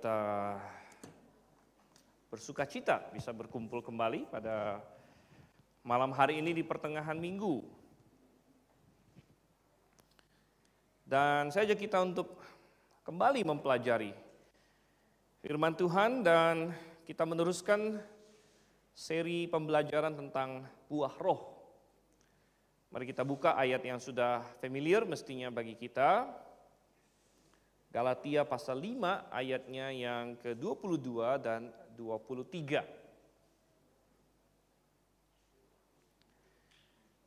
kita bersuka cita bisa berkumpul kembali pada malam hari ini di pertengahan minggu. Dan saya ajak kita untuk kembali mempelajari firman Tuhan dan kita meneruskan seri pembelajaran tentang buah roh. Mari kita buka ayat yang sudah familiar mestinya bagi kita. Galatia pasal 5 ayatnya yang ke-22 dan 23.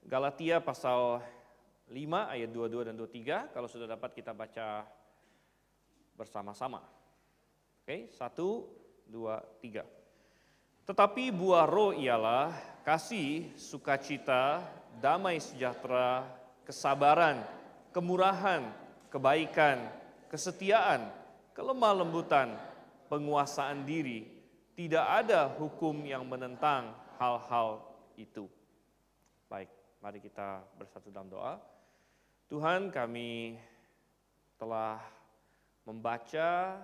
Galatia pasal 5 ayat 22 dan 23 kalau sudah dapat kita baca bersama-sama. Oke, 1 2 3. Tetapi buah roh ialah kasih, sukacita, damai sejahtera, kesabaran, kemurahan, kebaikan, kesetiaan, kelemah lembutan, penguasaan diri, tidak ada hukum yang menentang hal-hal itu. Baik, mari kita bersatu dalam doa. Tuhan kami telah membaca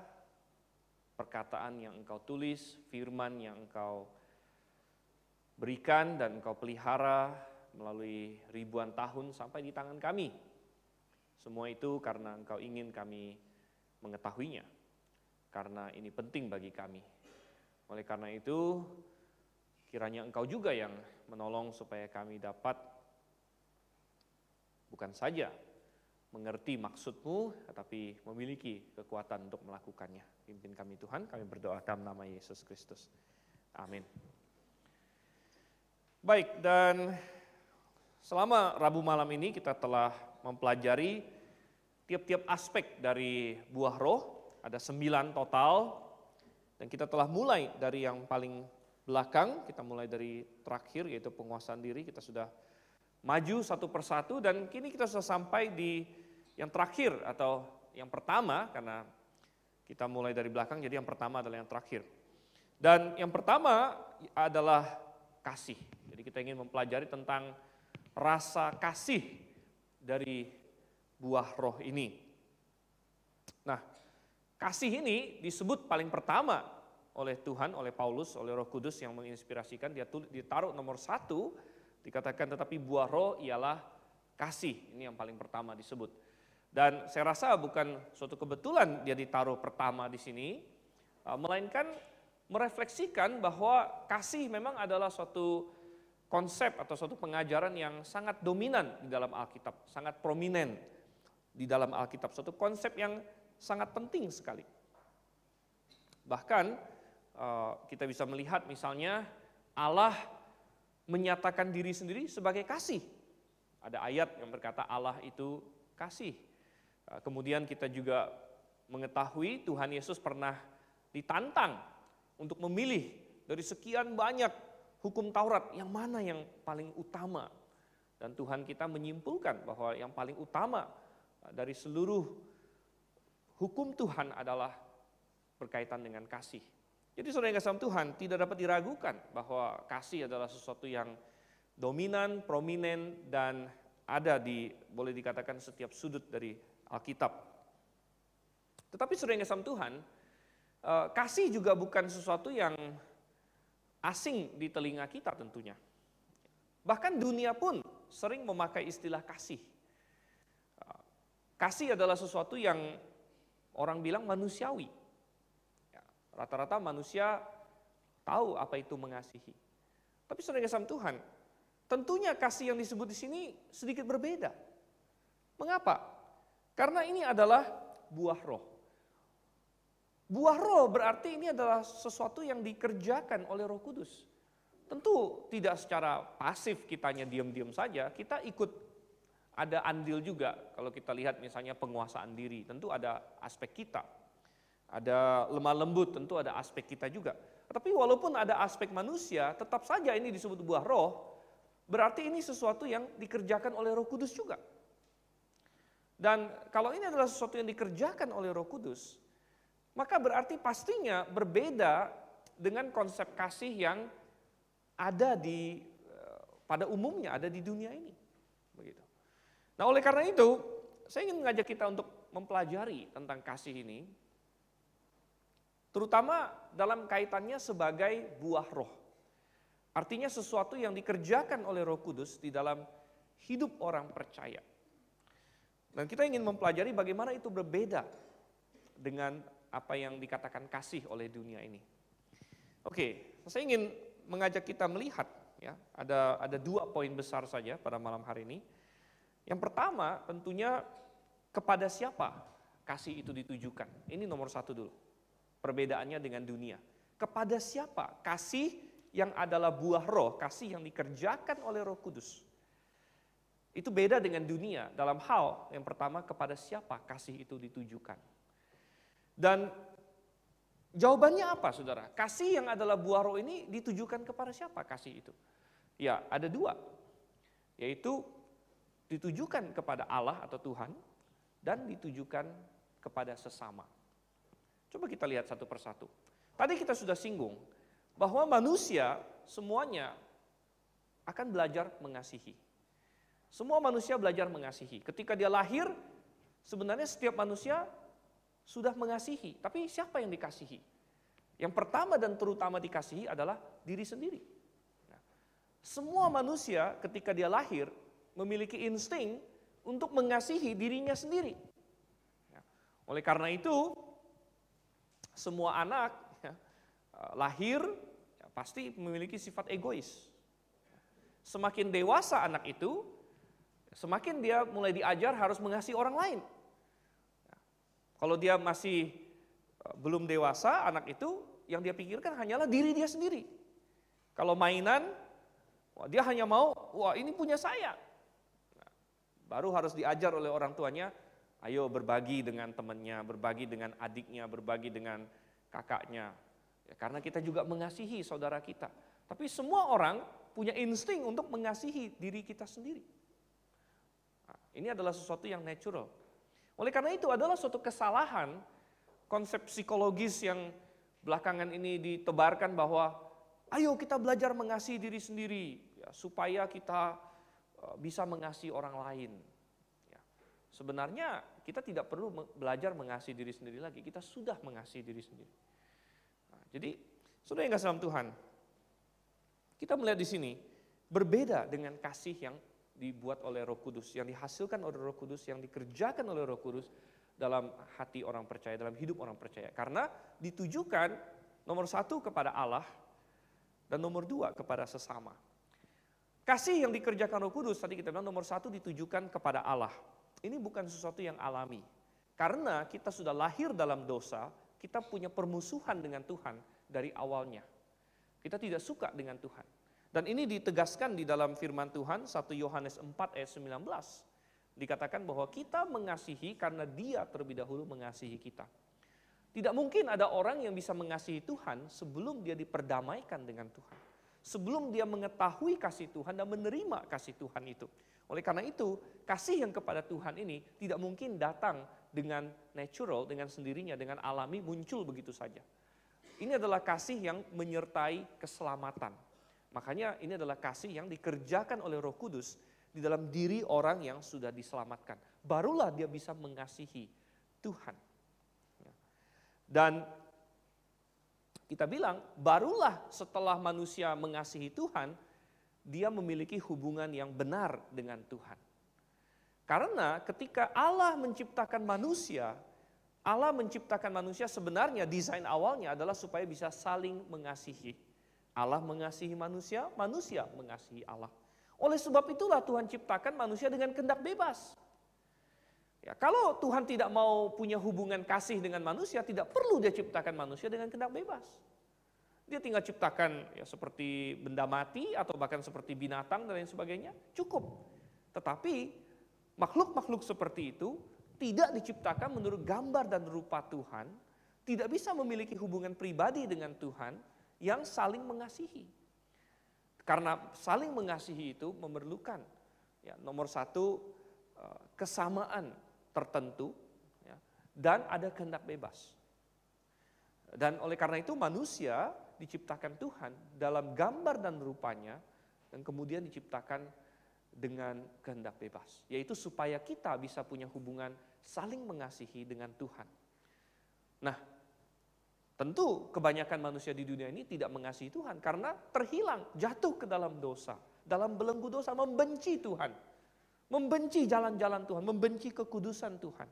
perkataan yang engkau tulis, firman yang engkau berikan dan engkau pelihara melalui ribuan tahun sampai di tangan kami. Semua itu karena engkau ingin kami mengetahuinya, karena ini penting bagi kami. Oleh karena itu, kiranya engkau juga yang menolong supaya kami dapat bukan saja mengerti maksudmu, tetapi memiliki kekuatan untuk melakukannya. Pimpin kami Tuhan, kami berdoa dalam nama Yesus Kristus. Amin. Baik, dan selama Rabu malam ini kita telah mempelajari tiap-tiap aspek dari buah roh, ada sembilan total, dan kita telah mulai dari yang paling belakang, kita mulai dari terakhir yaitu penguasaan diri, kita sudah maju satu persatu dan kini kita sudah sampai di yang terakhir atau yang pertama karena kita mulai dari belakang jadi yang pertama adalah yang terakhir. Dan yang pertama adalah kasih. Jadi kita ingin mempelajari tentang rasa kasih dari buah roh ini. Nah, kasih ini disebut paling pertama oleh Tuhan, oleh Paulus, oleh Roh Kudus yang menginspirasikan. Dia ditaruh nomor satu, dikatakan tetapi buah roh ialah kasih. Ini yang paling pertama disebut. Dan saya rasa bukan suatu kebetulan dia ditaruh pertama di sini, uh, melainkan merefleksikan bahwa kasih memang adalah suatu konsep atau suatu pengajaran yang sangat dominan di dalam Alkitab, sangat prominent di dalam Alkitab, suatu konsep yang sangat penting sekali. Bahkan eh, kita bisa melihat misalnya Allah menyatakan diri sendiri sebagai kasih. Ada ayat yang berkata Allah itu kasih. Eh, kemudian kita juga mengetahui Tuhan Yesus pernah ditantang untuk memilih dari sekian banyak hukum Taurat yang mana yang paling utama. Dan Tuhan kita menyimpulkan bahwa yang paling utama dari seluruh hukum Tuhan adalah berkaitan dengan kasih. Jadi saudara yang kasih Tuhan tidak dapat diragukan bahwa kasih adalah sesuatu yang dominan, prominent, dan ada di boleh dikatakan setiap sudut dari Alkitab. Tetapi saudara yang kasih Tuhan, eh, kasih juga bukan sesuatu yang asing di telinga kita tentunya. Bahkan dunia pun sering memakai istilah kasih Kasih adalah sesuatu yang orang bilang manusiawi. Ya, rata-rata manusia tahu apa itu mengasihi. Tapi saudara sama Tuhan, tentunya kasih yang disebut di sini sedikit berbeda. Mengapa? Karena ini adalah buah roh. Buah roh berarti ini adalah sesuatu yang dikerjakan oleh Roh Kudus. Tentu tidak secara pasif kitanya diam-diam saja, kita ikut ada andil juga, kalau kita lihat misalnya penguasaan diri, tentu ada aspek kita. Ada lemah lembut, tentu ada aspek kita juga. Tapi walaupun ada aspek manusia, tetap saja ini disebut buah roh, berarti ini sesuatu yang dikerjakan oleh roh kudus juga. Dan kalau ini adalah sesuatu yang dikerjakan oleh roh kudus, maka berarti pastinya berbeda dengan konsep kasih yang ada di eh, pada umumnya ada di dunia ini. Begitu. Nah oleh karena itu, saya ingin mengajak kita untuk mempelajari tentang kasih ini, terutama dalam kaitannya sebagai buah roh. Artinya sesuatu yang dikerjakan oleh roh kudus di dalam hidup orang percaya. Dan kita ingin mempelajari bagaimana itu berbeda dengan apa yang dikatakan kasih oleh dunia ini. Oke, saya ingin mengajak kita melihat ya, ada ada dua poin besar saja pada malam hari ini. Yang pertama tentunya kepada siapa kasih itu ditujukan. Ini nomor satu dulu. Perbedaannya dengan dunia. Kepada siapa kasih yang adalah buah roh, kasih yang dikerjakan oleh roh kudus. Itu beda dengan dunia dalam hal yang pertama kepada siapa kasih itu ditujukan. Dan jawabannya apa saudara? Kasih yang adalah buah roh ini ditujukan kepada siapa kasih itu? Ya ada dua, yaitu ditujukan kepada Allah atau Tuhan dan ditujukan kepada sesama. Coba kita lihat satu persatu. Tadi kita sudah singgung bahwa manusia semuanya akan belajar mengasihi. Semua manusia belajar mengasihi. Ketika dia lahir, sebenarnya setiap manusia sudah mengasihi. Tapi siapa yang dikasihi? Yang pertama dan terutama dikasihi adalah diri sendiri. Nah, semua manusia ketika dia lahir memiliki insting untuk mengasihi dirinya sendiri. Ya. Oleh karena itu, semua anak ya, e, lahir ya, pasti memiliki sifat egois. Semakin dewasa anak itu, semakin dia mulai diajar harus mengasihi orang lain. Kalau dia masih e, belum dewasa, anak itu yang dia pikirkan hanyalah diri dia sendiri. Kalau mainan, dia hanya mau, wah ini punya saya, Baru harus diajar oleh orang tuanya, ayo berbagi dengan temannya, berbagi dengan adiknya, berbagi dengan kakaknya. Ya, karena kita juga mengasihi saudara kita. Tapi semua orang punya insting untuk mengasihi diri kita sendiri. Nah, ini adalah sesuatu yang natural. Oleh karena itu adalah suatu kesalahan konsep psikologis yang belakangan ini ditebarkan bahwa ayo kita belajar mengasihi diri sendiri ya, supaya kita Eh, bisa mengasihi orang lain. Ya. Sebenarnya kita tidak perlu belajar mengasihi diri sendiri lagi, kita sudah mengasihi diri sendiri. Nah, jadi, sudah yang kasih Tuhan, kita melihat di sini berbeda dengan kasih yang dibuat oleh Roh Kudus, yang dihasilkan oleh Roh Kudus, yang dikerjakan oleh Roh Kudus dalam hati orang percaya, dalam hidup orang percaya. Karena ditujukan nomor satu kepada Allah dan nomor dua kepada sesama. Kasih yang dikerjakan Roh Kudus tadi kita bilang nomor satu ditujukan kepada Allah. Ini bukan sesuatu yang alami. Karena kita sudah lahir dalam dosa, kita punya permusuhan dengan Tuhan dari awalnya. Kita tidak suka dengan Tuhan. Dan ini ditegaskan di dalam firman Tuhan 1 Yohanes 4 ayat 19. Dikatakan bahwa kita mengasihi karena dia terlebih dahulu mengasihi kita. Tidak mungkin ada orang yang bisa mengasihi Tuhan sebelum dia diperdamaikan dengan Tuhan sebelum dia mengetahui kasih Tuhan dan menerima kasih Tuhan itu. Oleh karena itu, kasih yang kepada Tuhan ini tidak mungkin datang dengan natural, dengan sendirinya, dengan alami muncul begitu saja. Ini adalah kasih yang menyertai keselamatan. Makanya ini adalah kasih yang dikerjakan oleh Roh Kudus di dalam diri orang yang sudah diselamatkan. Barulah dia bisa mengasihi Tuhan. Ya. Dan kita bilang barulah setelah manusia mengasihi Tuhan, dia memiliki hubungan yang benar dengan Tuhan. Karena ketika Allah menciptakan manusia, Allah menciptakan manusia sebenarnya desain awalnya adalah supaya bisa saling mengasihi. Allah mengasihi manusia, manusia mengasihi Allah. Oleh sebab itulah Tuhan ciptakan manusia dengan kehendak bebas. Ya, kalau Tuhan tidak mau punya hubungan kasih dengan manusia, tidak perlu dia ciptakan manusia dengan kehendak bebas. Dia tinggal ciptakan ya seperti benda mati atau bahkan seperti binatang dan lain sebagainya, cukup. Tetapi makhluk-makhluk seperti itu tidak diciptakan menurut gambar dan rupa Tuhan, tidak bisa memiliki hubungan pribadi dengan Tuhan yang saling mengasihi. Karena saling mengasihi itu memerlukan ya, nomor satu eh, kesamaan tertentu ya, dan ada kehendak bebas. Dan oleh karena itu manusia diciptakan Tuhan dalam gambar dan rupanya dan kemudian diciptakan dengan kehendak bebas, yaitu supaya kita bisa punya hubungan saling mengasihi dengan Tuhan. Nah, tentu kebanyakan manusia di dunia ini tidak mengasihi Tuhan karena terhilang, jatuh ke dalam dosa, dalam belenggu dosa, membenci Tuhan. Membenci jalan-jalan Tuhan, membenci kekudusan Tuhan.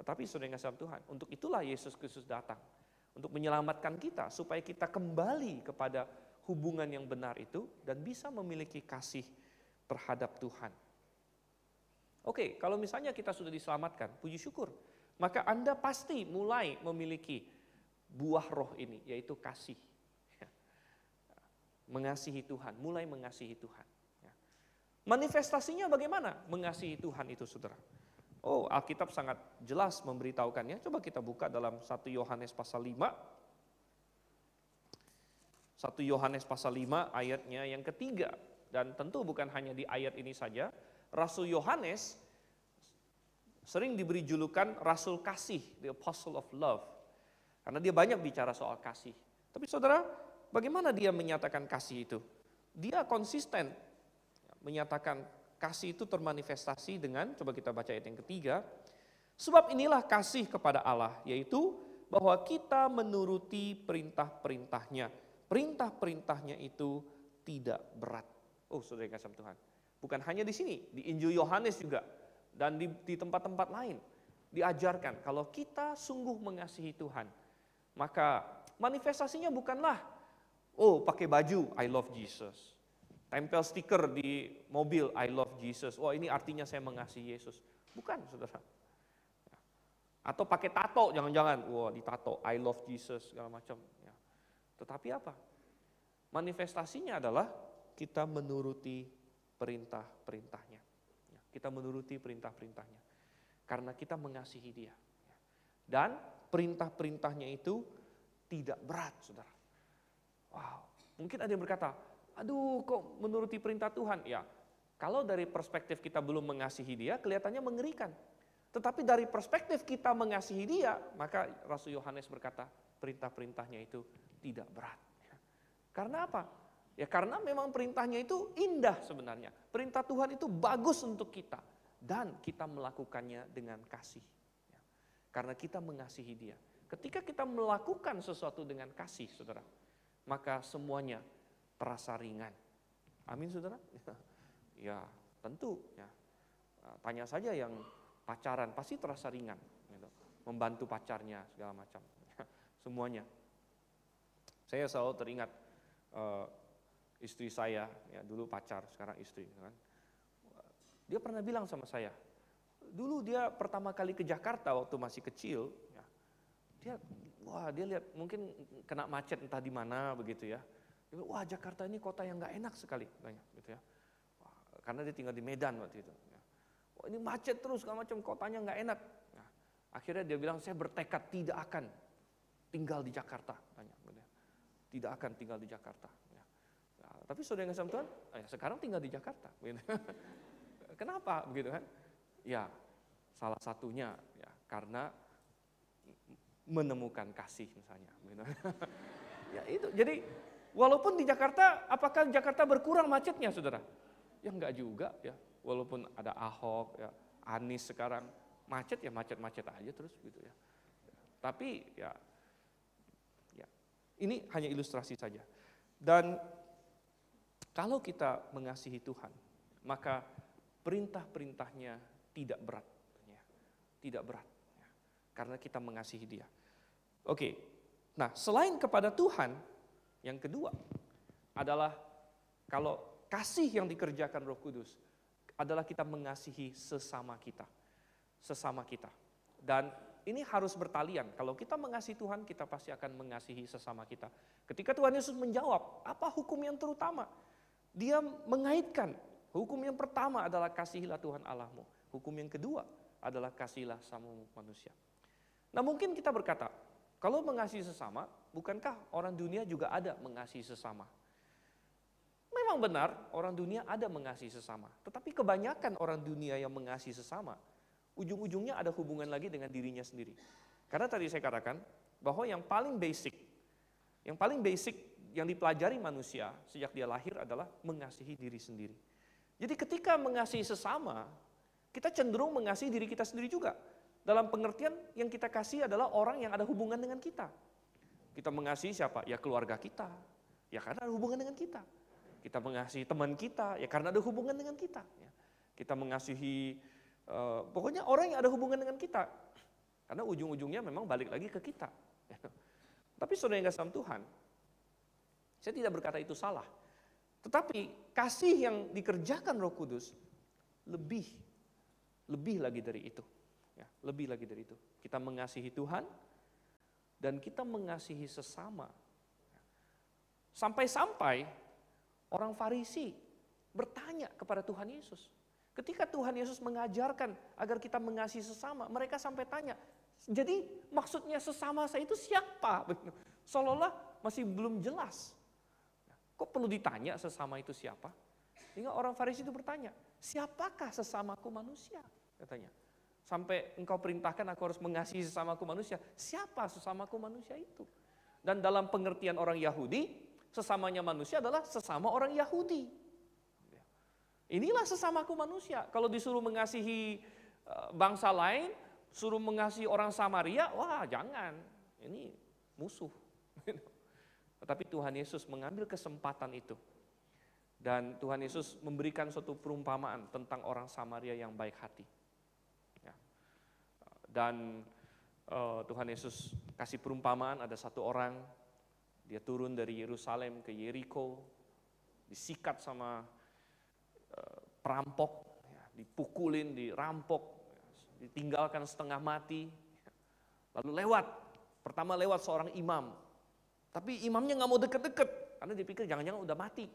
Tetapi saudara dengan Tuhan, untuk itulah Yesus Kristus datang. Untuk menyelamatkan kita, supaya kita kembali kepada hubungan yang benar itu dan bisa memiliki kasih terhadap Tuhan. Oke, kalau misalnya kita sudah diselamatkan, puji syukur. Maka Anda pasti mulai memiliki buah roh ini, yaitu kasih. Mengasihi Tuhan, mulai mengasihi Tuhan. Manifestasinya bagaimana mengasihi Tuhan itu saudara? Oh Alkitab sangat jelas memberitahukannya. Coba kita buka dalam 1 Yohanes pasal 5. 1 Yohanes pasal 5 ayatnya yang ketiga. Dan tentu bukan hanya di ayat ini saja. Rasul Yohanes sering diberi julukan Rasul Kasih, the Apostle of Love. Karena dia banyak bicara soal kasih. Tapi saudara, bagaimana dia menyatakan kasih itu? Dia konsisten menyatakan kasih itu termanifestasi dengan, coba kita baca ayat yang ketiga, sebab inilah kasih kepada Allah, yaitu bahwa kita menuruti perintah-perintahnya. Perintah-perintahnya itu tidak berat. Oh saudara kasih Tuhan, bukan hanya di sini, di Injil Yohanes juga, dan di, di tempat-tempat lain diajarkan kalau kita sungguh mengasihi Tuhan, maka manifestasinya bukanlah oh pakai baju I love Jesus Tempel stiker di mobil, I love Jesus. Wah ini artinya saya mengasihi Yesus. Bukan, saudara. Atau pakai tato, jangan-jangan. Wah, tato I love Jesus, segala macam. Ya. Tetapi apa? Manifestasinya adalah kita menuruti perintah-perintahnya. Ya, kita menuruti perintah-perintahnya. Karena kita mengasihi dia. Ya. Dan perintah-perintahnya itu tidak berat, saudara. Wow. Mungkin ada yang berkata, aduh kok menuruti perintah Tuhan? Ya, kalau dari perspektif kita belum mengasihi dia, kelihatannya mengerikan. Tetapi dari perspektif kita mengasihi dia, maka Rasul Yohanes berkata, perintah-perintahnya itu tidak berat. Ya, karena apa? Ya karena memang perintahnya itu indah sebenarnya. Perintah Tuhan itu bagus untuk kita. Dan kita melakukannya dengan kasih. Ya, karena kita mengasihi dia. Ketika kita melakukan sesuatu dengan kasih, saudara, maka semuanya terasa ringan. Amin saudara? ya tentu ya. Eh, tanya saja yang pacaran pasti terasa ringan. Gitu. Membantu pacarnya segala macam. Semuanya. Saya selalu teringat uh, istri saya, ya dulu pacar, sekarang istri. Ya kan. Dia pernah bilang sama saya, dulu dia pertama kali ke Jakarta waktu masih kecil, ya, dia wah dia lihat mungkin kena macet entah di mana begitu ya. Wah Jakarta ini kota yang nggak enak sekali banyak gitu ya. Wah, karena dia tinggal di Medan waktu itu. Ya. Wah, ini macet terus segala macam kotanya nggak enak. Nah, akhirnya dia bilang saya bertekad tidak akan tinggal di Jakarta. gitu ya. tidak akan tinggal di Jakarta. Ya. Nah, tapi sudah yang sama Tuhan, ya, sekarang tinggal di Jakarta. Gitu. Kenapa begitu kan? Ya salah satunya ya karena menemukan kasih misalnya. Gitu. ya itu jadi Walaupun di Jakarta, apakah Jakarta berkurang macetnya saudara? Ya enggak juga ya, walaupun ada Ahok, ya, Anies sekarang, macet ya macet-macet aja terus gitu ya. Tapi ya, ya ini hanya ilustrasi saja. Dan kalau kita mengasihi Tuhan, maka perintah-perintahnya tidak berat. Ya. Tidak berat, ya. karena kita mengasihi dia. Oke, nah selain kepada Tuhan, yang kedua adalah kalau kasih yang dikerjakan Roh Kudus adalah kita mengasihi sesama kita. Sesama kita. Dan ini harus bertalian. Kalau kita mengasihi Tuhan, kita pasti akan mengasihi sesama kita. Ketika Tuhan Yesus menjawab, apa hukum yang terutama? Dia mengaitkan hukum yang pertama adalah kasihilah Tuhan Allahmu. Hukum yang kedua adalah kasihilah sama manusia. Nah mungkin kita berkata, kalau mengasihi sesama, Bukankah orang dunia juga ada mengasihi sesama? Memang benar, orang dunia ada mengasihi sesama. Tetapi kebanyakan orang dunia yang mengasihi sesama, ujung-ujungnya ada hubungan lagi dengan dirinya sendiri. Karena tadi saya katakan bahwa yang paling basic, yang paling basic yang dipelajari manusia sejak dia lahir adalah mengasihi diri sendiri. Jadi ketika mengasihi sesama, kita cenderung mengasihi diri kita sendiri juga. Dalam pengertian yang kita kasih adalah orang yang ada hubungan dengan kita. Kita mengasihi siapa? Ya keluarga kita. Ya karena ada hubungan dengan kita. Kita mengasihi teman kita. Ya karena ada hubungan dengan kita. Ya. Kita mengasihi, uh, pokoknya orang yang ada hubungan dengan kita. Karena ujung-ujungnya memang balik lagi ke kita. Tapi saudara yang kasih Tuhan, saya tidak berkata itu salah. Tetapi kasih yang dikerjakan Roh Kudus lebih lebih lagi dari itu. Ya, lebih lagi dari itu. Kita mengasihi Tuhan, dan kita mengasihi sesama. Sampai-sampai orang Farisi bertanya kepada Tuhan Yesus. Ketika Tuhan Yesus mengajarkan agar kita mengasihi sesama, mereka sampai tanya, jadi maksudnya sesama saya itu siapa? Seolah-olah masih belum jelas. Kok perlu ditanya sesama itu siapa? Sehingga orang Farisi itu bertanya, siapakah sesamaku manusia? Katanya sampai engkau perintahkan aku harus mengasihi sesamaku manusia. Siapa sesamaku manusia itu? Dan dalam pengertian orang Yahudi, sesamanya manusia adalah sesama orang Yahudi. Inilah sesamaku manusia. Kalau disuruh mengasihi eh, bangsa lain, suruh mengasihi orang Samaria, wah jangan. Ini musuh. Tetapi Tuhan Yesus mengambil kesempatan itu. Dan Tuhan Yesus memberikan suatu perumpamaan tentang orang Samaria yang baik hati. Dan uh, Tuhan Yesus kasih perumpamaan ada satu orang dia turun dari Yerusalem ke Yeriko, disikat sama uh, perampok, ya, dipukulin, dirampok, ditinggalkan setengah mati. Lalu lewat, pertama lewat seorang imam, tapi imamnya nggak mau deket-deket karena dipikir jangan-jangan udah mati.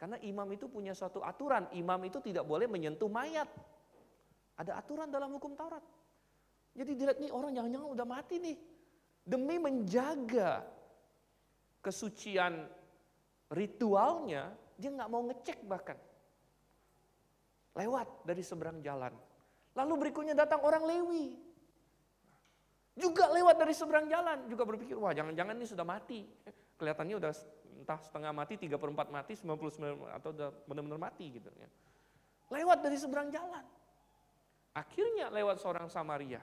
Karena imam itu punya suatu aturan, imam itu tidak boleh menyentuh mayat. Ada aturan dalam hukum Taurat. Jadi dilihat nih orang jangan-jangan udah mati nih. Demi menjaga kesucian ritualnya, dia nggak mau ngecek bahkan. Lewat dari seberang jalan. Lalu berikutnya datang orang Lewi. Juga lewat dari seberang jalan. Juga berpikir, wah jangan-jangan ini sudah mati. Kelihatannya udah entah setengah mati, tiga per 4 mati, 99 atau udah benar-benar mati gitu ya. Lewat dari seberang jalan. Akhirnya lewat seorang Samaria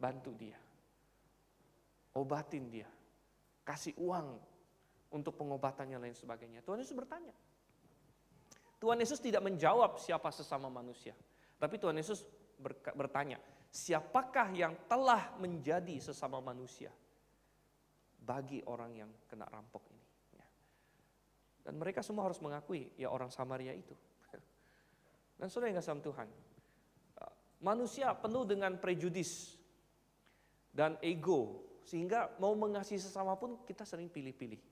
bantu dia. Obatin dia. Kasih uang untuk pengobatannya lain sebagainya. Tuhan Yesus bertanya. Tuhan Yesus tidak menjawab siapa sesama manusia. Tapi Tuhan Yesus bertanya, siapakah yang telah menjadi sesama manusia bagi orang yang kena rampok ini? Ya. Dan mereka semua harus mengakui, ya orang Samaria itu. Dan saudara yang kasih Tuhan, uh, manusia penuh dengan prejudis, dan ego sehingga mau mengasihi sesama pun kita sering pilih-pilih.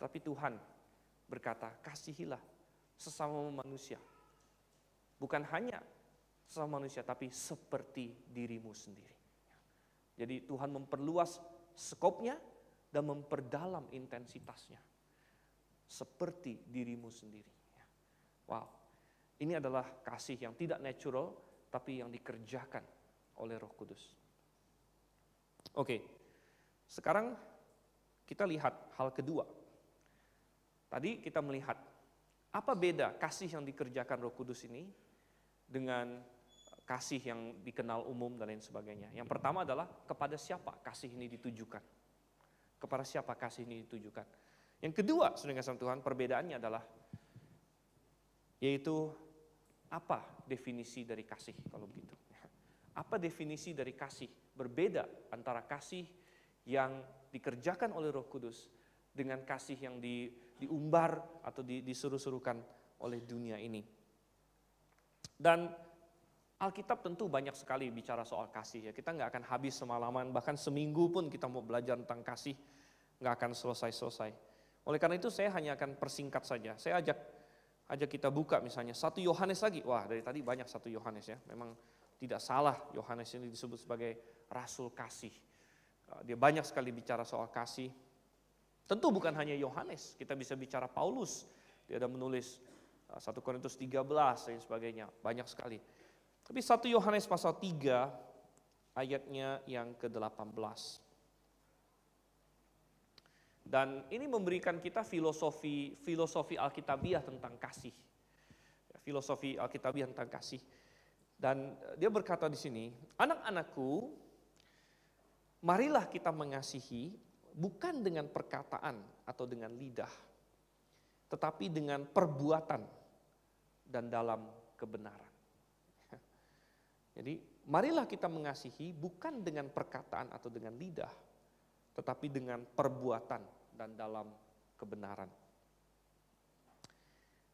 Tapi Tuhan berkata, kasihilah sesama manusia. Bukan hanya sesama manusia, tapi seperti dirimu sendiri. Jadi Tuhan memperluas skopnya dan memperdalam intensitasnya. Seperti dirimu sendiri. Wow, ini adalah kasih yang tidak natural, tapi yang dikerjakan oleh roh kudus. Oke, sekarang kita lihat hal kedua. Tadi kita melihat apa beda kasih yang dikerjakan Roh Kudus ini dengan kasih yang dikenal umum dan lain sebagainya. Yang pertama adalah kepada siapa kasih ini ditujukan. Kepada siapa kasih ini ditujukan. Yang kedua, saudara sama Tuhan, perbedaannya adalah yaitu apa definisi dari kasih kalau begitu. Apa definisi dari kasih? berbeda antara kasih yang dikerjakan oleh Roh Kudus dengan kasih yang di, diumbar atau di, disuruh-suruhkan oleh dunia ini. Dan Alkitab tentu banyak sekali bicara soal kasih ya. Kita nggak akan habis semalaman, bahkan seminggu pun kita mau belajar tentang kasih nggak akan selesai-selesai. Oleh karena itu saya hanya akan persingkat saja. Saya ajak ajak kita buka misalnya satu Yohanes lagi. Wah dari tadi banyak satu Yohanes ya. Memang tidak salah Yohanes ini disebut sebagai rasul kasih. Uh, dia banyak sekali bicara soal kasih. Tentu bukan hanya Yohanes, kita bisa bicara Paulus. Dia ada menulis 1 uh, Korintus 13 dan sebagainya, banyak sekali. Tapi 1 Yohanes pasal 3 ayatnya yang ke-18. Dan ini memberikan kita filosofi filosofi Alkitabiah tentang kasih. Ya, filosofi Alkitabiah tentang kasih. Dan eh, dia berkata di sini, anak-anakku, marilah kita mengasihi bukan dengan perkataan atau dengan lidah, tetapi dengan perbuatan dan dalam kebenaran. Jadi, marilah kita mengasihi bukan dengan perkataan atau dengan lidah, tetapi dengan perbuatan dan dalam kebenaran.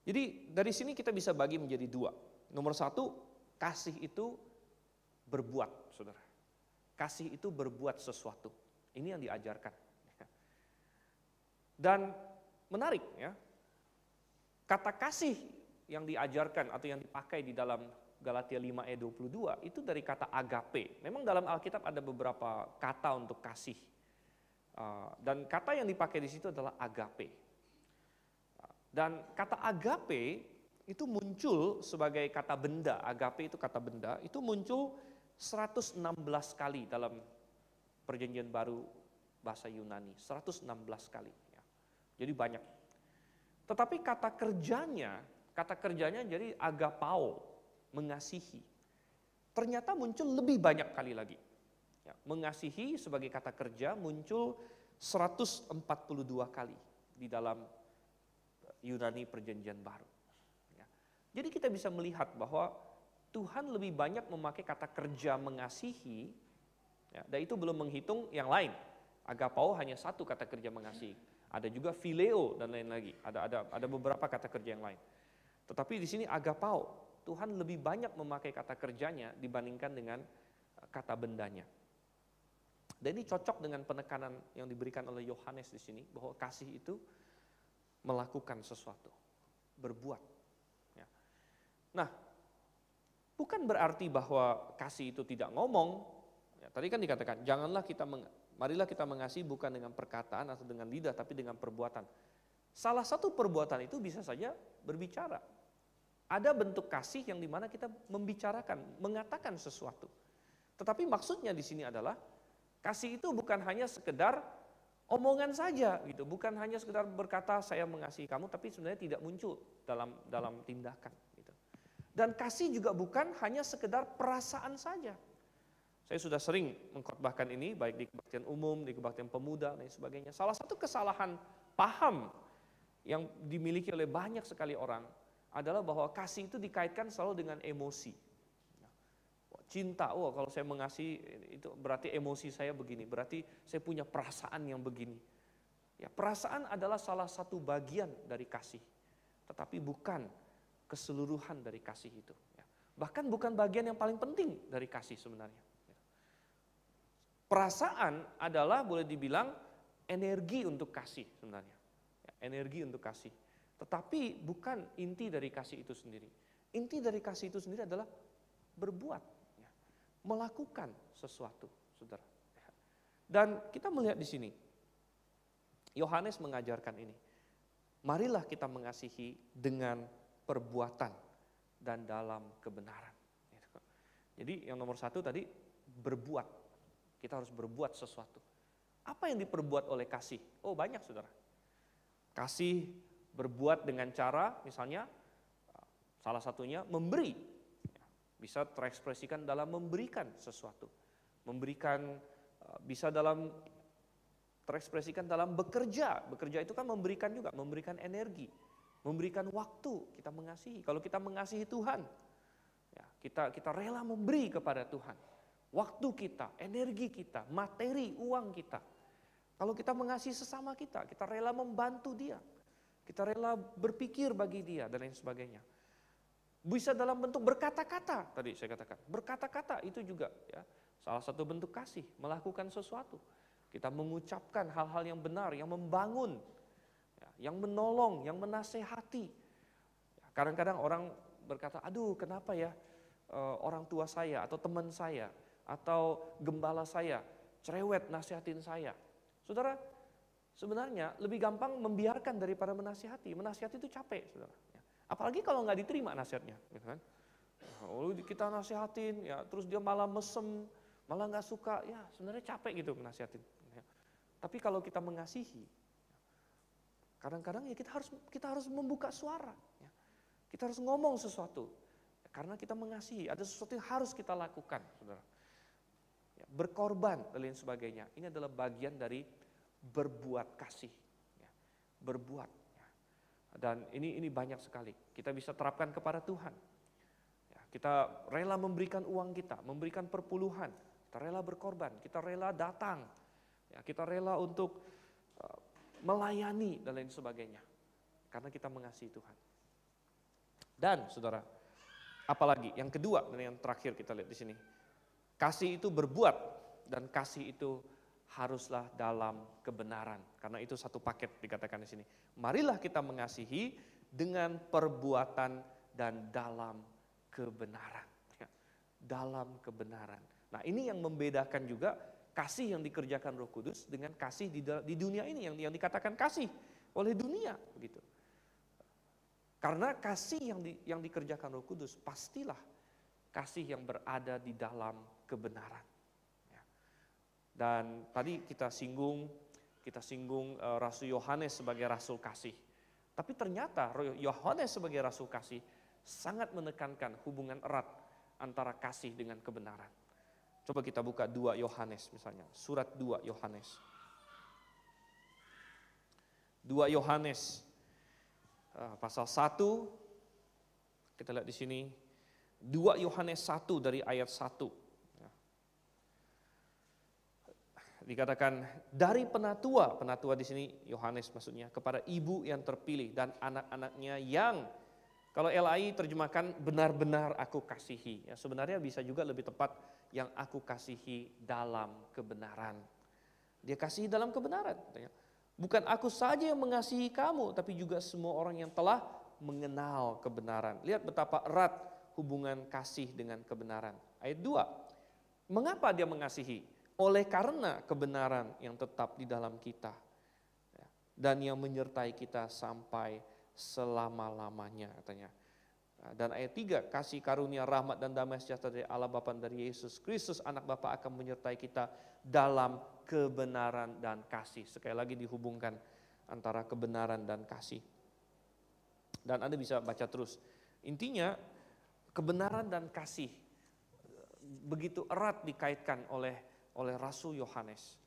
Jadi, dari sini kita bisa bagi menjadi dua. Nomor satu, Kasih itu berbuat, saudara. Kasih itu berbuat sesuatu. Ini yang diajarkan. Dan menarik ya, kata kasih yang diajarkan atau yang dipakai di dalam Galatia 5 ayat e 22 itu dari kata agape. Memang dalam Alkitab ada beberapa kata untuk kasih. Ah, dan kata yang dipakai di situ adalah agape. Ah, dan kata agape itu muncul sebagai kata benda, agape itu kata benda, itu muncul 116 kali dalam perjanjian baru bahasa Yunani, 116 kali. Ya. Jadi banyak. Tetapi kata kerjanya, kata kerjanya jadi agapao, mengasihi. Ternyata muncul lebih banyak kali lagi. Ya. mengasihi sebagai kata kerja muncul 142 kali di dalam eh, Yunani perjanjian baru. Jadi kita bisa melihat bahwa Tuhan lebih banyak memakai kata kerja mengasihi, ya, dan itu belum menghitung yang lain. Agapau hanya satu kata kerja mengasihi. Ada juga phileo dan lain lagi. Ada ada ada beberapa kata kerja yang lain. Tetapi di sini Agapau Tuhan lebih banyak memakai kata kerjanya dibandingkan dengan eh, kata bendanya. Dan ini cocok dengan penekanan yang diberikan oleh Yohanes di sini bahwa kasih itu melakukan sesuatu, berbuat, Nah, bukan berarti bahwa kasih itu tidak ngomong. Ya, tadi kan dikatakan, janganlah kita meng, marilah kita mengasihi bukan dengan perkataan atau dengan lidah, tapi dengan perbuatan. Salah satu perbuatan itu bisa saja berbicara. Ada bentuk kasih yang dimana kita membicarakan, mengatakan sesuatu. Tetapi maksudnya di sini adalah kasih itu bukan hanya sekedar omongan saja gitu, bukan hanya sekedar berkata saya mengasihi kamu, tapi sebenarnya tidak muncul dalam dalam tindakan. Dan kasih juga bukan hanya sekedar perasaan saja. Saya sudah sering mengkotbahkan ini baik di kebaktian umum, di kebaktian pemuda dan sebagainya. Salah satu kesalahan paham yang dimiliki oleh banyak sekali orang adalah bahwa kasih itu dikaitkan selalu dengan emosi. Cinta, oh, kalau saya mengasihi itu berarti emosi saya begini, berarti saya punya perasaan yang begini. Ya, perasaan adalah salah satu bagian dari kasih, tetapi bukan keseluruhan dari kasih itu. Ya. Bahkan bukan bagian yang paling penting dari kasih sebenarnya. Ya. Perasaan adalah boleh dibilang energi untuk kasih sebenarnya. Ya. Energi untuk kasih. Tetapi bukan inti dari kasih itu sendiri. Inti dari kasih itu sendiri adalah berbuat, melakukan sesuatu, saudara. Dan kita melihat di sini, Yohanes mengajarkan ini. Marilah kita mengasihi dengan perbuatan dan dalam kebenaran. Gitu Jadi yang nomor satu tadi berbuat, kita harus berbuat sesuatu. Apa yang diperbuat oleh kasih? Oh banyak saudara. Kasih berbuat dengan cara misalnya salah satunya memberi. Bisa terekspresikan dalam memberikan sesuatu. Memberikan eh, bisa dalam terekspresikan dalam bekerja. Bekerja itu kan memberikan juga, memberikan energi memberikan waktu kita mengasihi. Kalau kita mengasihi Tuhan, ya, kita kita rela memberi kepada Tuhan. Waktu kita, energi kita, materi, uang kita. Kalau kita mengasihi sesama kita, kita rela membantu dia. Kita rela berpikir bagi dia dan lain sebagainya. Bisa dalam bentuk berkata-kata, tadi saya katakan. Berkata-kata itu juga ya salah satu bentuk kasih, melakukan sesuatu. Kita mengucapkan hal-hal yang benar, yang membangun, yang menolong, yang menasehati. Kadang-kadang orang berkata, aduh kenapa ya eh, orang tua saya atau teman saya atau gembala saya cerewet nasihatin saya. Saudara, sebenarnya lebih gampang membiarkan daripada menasihati. Menasihati itu capek, saudara. Apalagi kalau nggak diterima nasihatnya, gitu kan? Lalu oh, kita nasihatin, ya terus dia malah mesem, malah nggak suka, ya sebenarnya capek gitu menasihatin. Ya. Tapi kalau kita mengasihi, Kadang-kadang ya kita harus kita harus membuka suara. Ya. Kita harus ngomong sesuatu. Ya, karena kita mengasihi, ada sesuatu yang harus kita lakukan, saudara. Ya, berkorban dan lain sebagainya. Ini adalah bagian dari berbuat kasih. Ya. Berbuat. Ya. Dan ini ini banyak sekali. Kita bisa terapkan kepada Tuhan. Ya, kita rela memberikan uang kita, memberikan perpuluhan. Kita rela berkorban, kita rela datang. Ya, kita rela untuk melayani dan lain sebagainya. Karena kita mengasihi Tuhan. Dan saudara, apalagi yang kedua dan yang terakhir kita lihat di sini. Kasih itu berbuat dan kasih itu haruslah dalam kebenaran. Karena itu satu paket dikatakan di sini. Marilah kita mengasihi dengan perbuatan dan dalam kebenaran. Ya, dalam kebenaran. Nah ini yang membedakan juga kasih yang dikerjakan Roh Kudus dengan kasih di, di dunia ini yang yang dikatakan kasih oleh dunia begitu. Karena kasih yang di, yang dikerjakan Roh Kudus pastilah kasih yang berada di dalam kebenaran. Ya. Dan tadi kita singgung kita singgung eh, Rasul Yohanes sebagai rasul kasih. Tapi ternyata Yohanes sebagai rasul kasih sangat menekankan hubungan erat antara kasih dengan kebenaran. Coba kita buka dua Yohanes misalnya, surat dua Yohanes. dua Yohanes ah, pasal satu kita lihat di sini dua Yohanes satu dari ayat satu ya. Dikatakan dari penatua, penatua di sini Yohanes maksudnya kepada ibu yang terpilih dan anak-anaknya yang kalau LAI terjemahkan benar-benar aku kasihi. Ya, sebenarnya bisa juga lebih tepat yang aku kasihi dalam kebenaran. Dia kasihi dalam kebenaran. Bukan aku saja yang mengasihi kamu, tapi juga semua orang yang telah mengenal kebenaran. Lihat betapa erat hubungan kasih dengan kebenaran. Ayat 2. Mengapa dia mengasihi? Oleh karena kebenaran yang tetap di dalam kita ya, dan yang menyertai kita sampai selama-lamanya katanya. Eh, dan ayat 3, kasih karunia, rahmat dan damai sejahtera dari Allah Bapa dari Yesus Kristus anak Bapa akan menyertai kita dalam kebenaran dan kasih. Sekali lagi dihubungkan antara kebenaran dan kasih. Dan Anda bisa baca terus. Intinya kebenaran dan kasih eh, begitu erat dikaitkan oleh oleh Rasul Yohanes.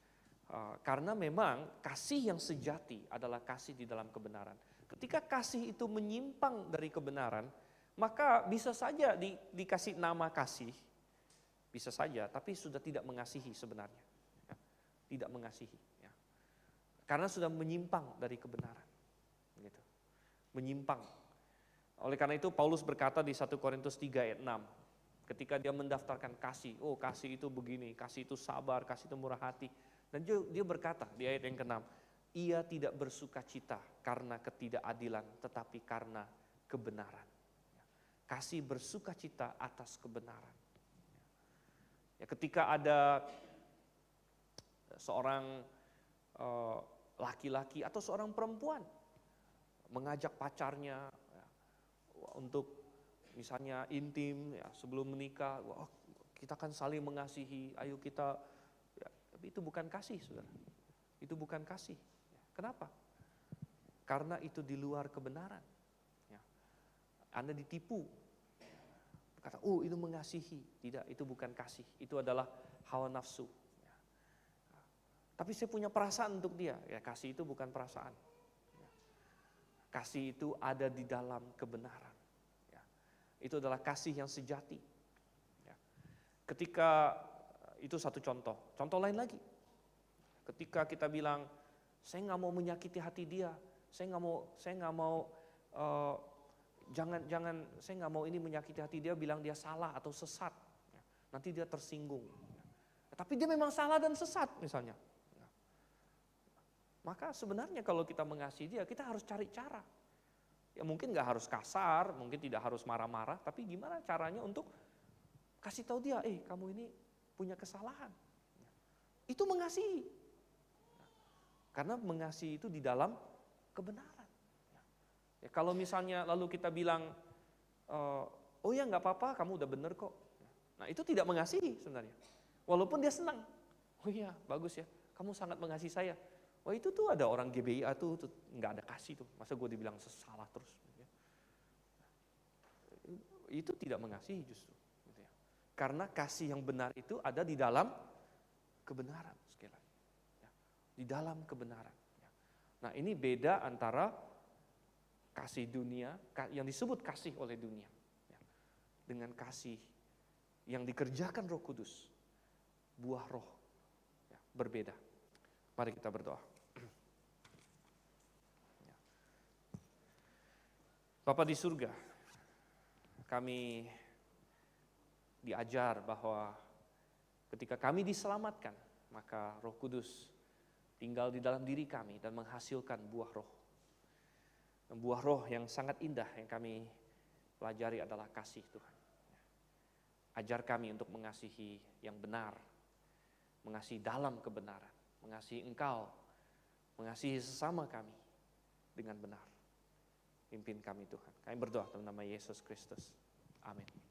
Eh, karena memang kasih yang sejati adalah kasih di dalam kebenaran. Ketika kasih itu menyimpang dari kebenaran, maka bisa saja di, dikasih nama kasih, bisa saja, tapi sudah tidak mengasihi sebenarnya, ya. tidak mengasihi, ya. karena sudah menyimpang dari kebenaran, gitu. menyimpang. Oleh karena itu Paulus berkata di 1 Korintus 3 ayat 6, ketika dia mendaftarkan kasih, oh kasih itu begini, kasih itu sabar, kasih itu murah hati, dan dia, dia berkata di ayat yang ke-6, ia tidak bersuka cita karena ketidakadilan, tetapi karena kebenaran kasih bersuka cita atas kebenaran. Ya, ketika ada seorang eh, laki-laki uh, atau seorang perempuan mengajak pacarnya ya, untuk misalnya intim ya, sebelum menikah, oh, kita kan saling mengasihi, ayo kita, ya, tapi itu bukan kasih saudara, itu bukan kasih. Ya, kenapa? Karena itu di luar kebenaran. Ya, Anda ditipu Kata, oh itu mengasihi. Tidak, itu bukan kasih. Itu adalah hawa nafsu. Tapi saya punya perasaan untuk dia. Ya kasih itu bukan perasaan. Kasih itu ada di dalam kebenaran. Ya. Itu adalah kasih yang sejati. Ya. Ketika, itu satu contoh. Contoh lain lagi. Ketika kita bilang, saya nggak mau menyakiti hati dia. Saya nggak mau, saya nggak mau uh, Jangan, jangan saya nggak mau ini menyakiti hati dia bilang dia salah atau sesat. Nanti dia tersinggung. Tapi dia memang salah dan sesat misalnya. Maka sebenarnya kalau kita mengasihi dia, kita harus cari cara. Ya mungkin nggak harus kasar, mungkin tidak harus marah-marah, tapi gimana caranya untuk kasih tahu dia, eh kamu ini punya kesalahan. Itu mengasihi. Karena mengasihi itu di dalam kebenaran. Ya, kalau misalnya lalu kita bilang, eh, oh ya nggak apa-apa, kamu udah bener kok. Nah itu tidak mengasihi sebenarnya. Walaupun dia senang. Oh iya, bagus ya. Kamu sangat mengasihi saya. Wah itu tuh ada orang GBIA tuh nggak ada kasih tuh. Masa gue dibilang salah terus. Gitu ya. Itu tidak mengasihi justru. Gitu ya. Karena kasih yang benar itu ada di dalam kebenaran. Sekali ya. Di dalam kebenaran. Nah ini beda antara kasih dunia, yang disebut kasih oleh dunia. Ya. Dengan kasih yang dikerjakan roh kudus, buah roh ya, berbeda. Mari kita berdoa. Ya. Bapak di surga, kami diajar bahwa ketika kami diselamatkan, maka roh kudus tinggal di dalam diri kami dan menghasilkan buah roh buah roh yang sangat indah yang kami pelajari adalah kasih Tuhan. Ajar kami untuk mengasihi yang benar, mengasihi dalam kebenaran, mengasihi Engkau, mengasihi sesama kami dengan benar. Pimpin kami Tuhan. Kami berdoa dalam nama Yesus Kristus. Amin.